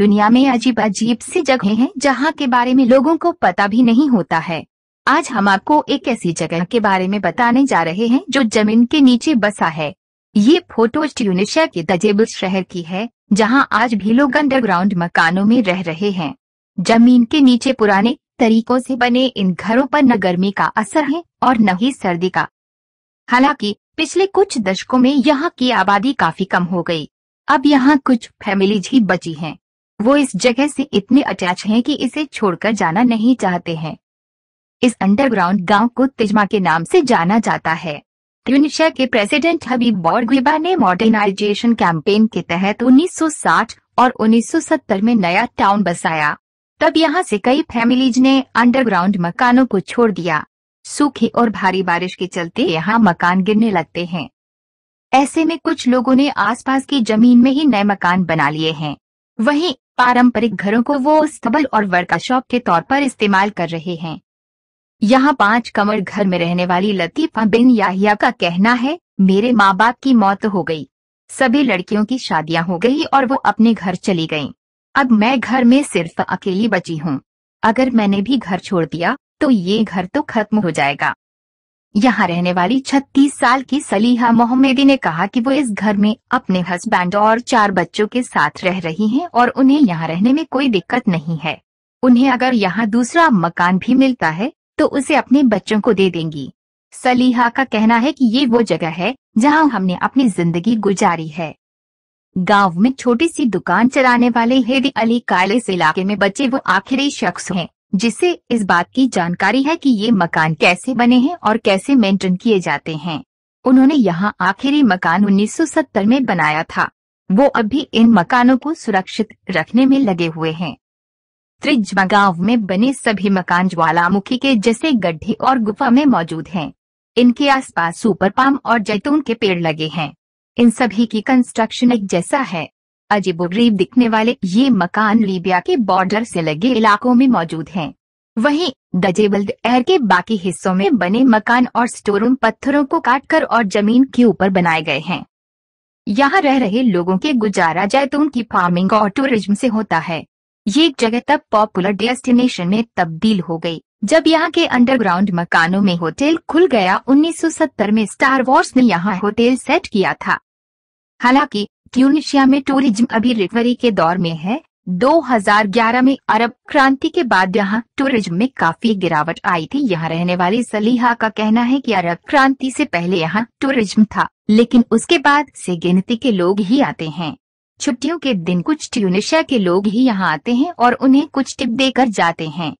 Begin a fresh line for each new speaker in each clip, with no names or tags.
दुनिया में अजीब अजीब सी जगह हैं जहाँ के बारे में लोगों को पता भी नहीं होता है आज हम आपको एक ऐसी जगह के बारे में बताने जा रहे हैं जो जमीन के नीचे बसा है ये फोटो ट्यूनिशिया के तजेबल शहर की है जहाँ आज भी लोग अंडरग्राउंड मकानों में रह रहे हैं जमीन के नीचे पुराने तरीकों से बने इन घरों पर न गर्मी का असर है और न ही सर्दी का हालांकि पिछले कुछ दशकों में यहाँ की आबादी काफी कम हो गई अब यहाँ कुछ फैमिलीज ही बची हैं। वो इस जगह से इतने अटैच हैं कि इसे छोड़कर जाना नहीं चाहते हैं इस अंडरग्राउंड गांव को तिजमा के नाम से जाना जाता है ट्यूनिशिया के प्रेसिडेंट हबीब बौरगिबा ने मॉडर्नाइजेशन कैंपेन के तहत 1960 और 1970 में नया टाउन बसाया तब यहां से कई फैमिलीज ने अंडरग्राउंड मकानों को छोड़ दिया सूखे और भारी बारिश के चलते यहाँ मकान गिरने लगते हैं ऐसे में कुछ लोगों ने आसपास की जमीन में ही नए मकान बना लिए हैं वहीं पारंपरिक घरों को वो स्तबल और वर्कशॉप के तौर पर इस्तेमाल कर रहे हैं यहाँ पांच कमर घर में रहने वाली लतीफा बिन याहिया का कहना है मेरे माँ बाप की मौत हो गई सभी लड़कियों की शादियाँ हो गई और वो अपने घर चली गईं। अब मैं घर में सिर्फ अकेली बची हूँ अगर मैंने भी घर छोड़ दिया तो ये घर तो खत्म हो जाएगा यहाँ रहने वाली 36 साल की सलीहा मोहम्मेदी ने कहा कि वो इस घर में अपने हस्बैंड और चार बच्चों के साथ रह रही हैं और उन्हें यहाँ रहने में कोई दिक्कत नहीं है उन्हें अगर यहाँ दूसरा मकान भी मिलता है तो उसे अपने बच्चों को दे देंगी सलीहा का कहना है कि ये वो जगह है जहाँ हमने अपनी जिंदगी गुजारी है गाँव में छोटी सी दुकान चलाने वाले हेदी अली काले इलाके में बचे वो आखिरी शख्स हैं जिसे इस बात की जानकारी है कि ये मकान कैसे बने हैं और कैसे मेंटेन किए जाते हैं उन्होंने यहाँ आखिरी मकान 1970 में बनाया था वो अभी इन मकानों को सुरक्षित रखने में लगे हुए हैं त्रिजमा गांव में बने सभी मकान ज्वालामुखी के जैसे गड्ढे और गुफा में मौजूद हैं इनके आसपास सुपर पाम और जैतून के पेड़ लगे हैं इन सभी की कंस्ट्रक्शन एक जैसा है अजीबोगरीब दिखने वाले ये मकान लीबिया के बॉर्डर से लगे इलाकों में मौजूद हैं। वहीं डजेबल्ड एयर के बाकी हिस्सों में बने मकान और स्टोरूम पत्थरों को काटकर और जमीन के ऊपर बनाए गए हैं यहाँ रह रहे लोगों के गुजारा जैतून की फार्मिंग और टूरिज्म से होता है ये जगह तब पॉपुलर डेस्टिनेशन में तब्दील हो गई जब यहाँ के अंडरग्राउंड मकानों में होटल खुल गया 1970 में स्टार वॉर्स ने यहाँ होटल सेट किया था हालांकि ट्यूनिशिया में टूरिज्म अभी रिकवरी के दौर में है 2011 में अरब क्रांति के बाद यहाँ टूरिज्म में काफी गिरावट आई थी यहाँ रहने वाली सलीहा का कहना है कि अरब क्रांति से पहले यहाँ टूरिज्म था लेकिन उसके बाद से गिनती के लोग ही आते हैं छुट्टियों के दिन कुछ ट्यूनिशिया के लोग ही यहाँ आते हैं और उन्हें कुछ टिप देकर जाते हैं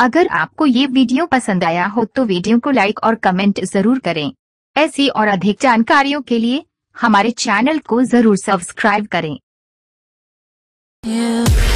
अगर आपको ये वीडियो पसंद आया हो तो वीडियो को लाइक और कमेंट जरूर करें ऐसी और अधिक जानकारियों के लिए हमारे चैनल को जरूर सब्सक्राइब करें yeah.